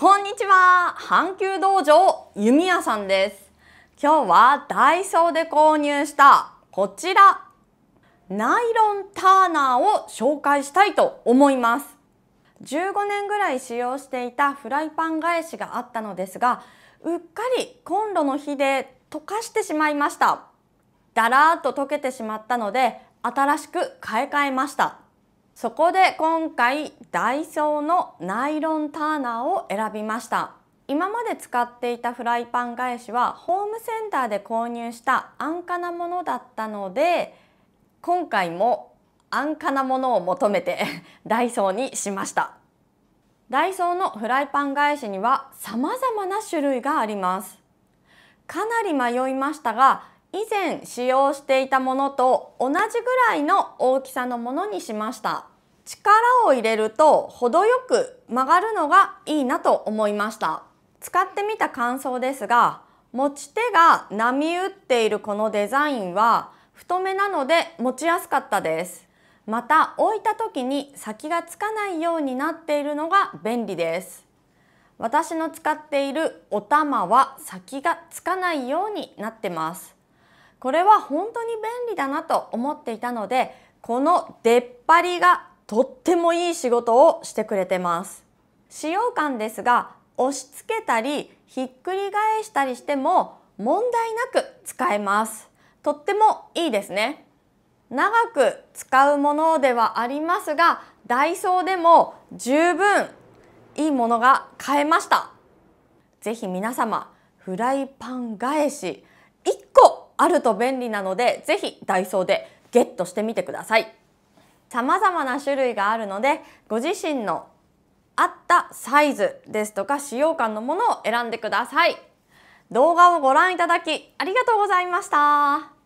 こんにちは阪急道場弓矢さんです今日はダイソーで購入したこちらナイロンターナーを紹介したいと思います15年ぐらい使用していたフライパン返しがあったのですがうっかりコンロの火で溶かしてしまいましただらーっと溶けてしまったので新しく買い替えましたそこで今回ダイソーのナイロンターナーを選びました今まで使っていたフライパン返しはホームセンターで購入した安価なものだったので今回も安価なものを求めて ダイソーにしましたダイソーのフライパン返しには様々な種類がありますかなり迷いましたが以前使用していたものと同じぐらいの大きさのものにしました力を入れると程よく曲がるのがいいなと思いました使ってみた感想ですが持ち手が波打っているこのデザインは太めなので持ちやすかったですまた置いた時に先がつかないようになっているのが便利です私の使っているお玉は先がつかないようになってますこれは本当に便利だなと思っていたのでこの出っ張りがとってもいい仕事をしてくれてます使用感ですが押し付けたりひっくり返したりしても問題なく使えますとってもいいですね長く使うものではありますがダイソーでも十分いいものが買えましたぜひ皆様フライパン返し1個あると便利なのでぜひダイソーでゲットしてみてくださいさまざまな種類があるのでご自身の合ったサイズですとか使用感のものを選んでください動画をご覧いただきありがとうございました